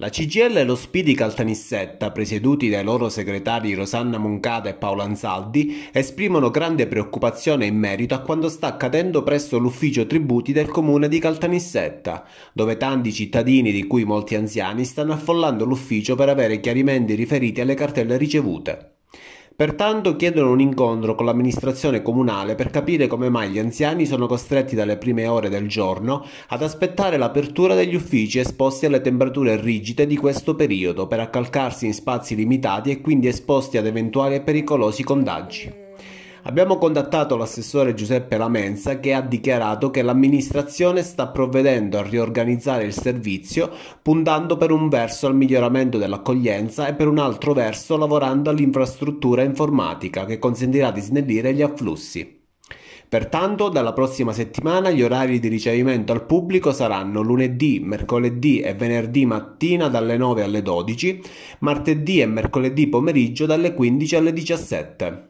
La CGL e lo Spidi Caltanissetta, presieduti dai loro segretari Rosanna Moncada e Paolo Ansaldi, esprimono grande preoccupazione in merito a quanto sta accadendo presso l'ufficio tributi del comune di Caltanissetta, dove tanti cittadini, di cui molti anziani, stanno affollando l'ufficio per avere chiarimenti riferiti alle cartelle ricevute. Pertanto chiedono un incontro con l'amministrazione comunale per capire come mai gli anziani sono costretti dalle prime ore del giorno ad aspettare l'apertura degli uffici esposti alle temperature rigide di questo periodo per accalcarsi in spazi limitati e quindi esposti ad eventuali e pericolosi contagi. Abbiamo contattato l'assessore Giuseppe Lamenza che ha dichiarato che l'amministrazione sta provvedendo a riorganizzare il servizio puntando per un verso al miglioramento dell'accoglienza e per un altro verso lavorando all'infrastruttura informatica che consentirà di snellire gli afflussi. Pertanto, dalla prossima settimana gli orari di ricevimento al pubblico saranno lunedì, mercoledì e venerdì mattina dalle 9 alle 12, martedì e mercoledì pomeriggio dalle 15 alle 17.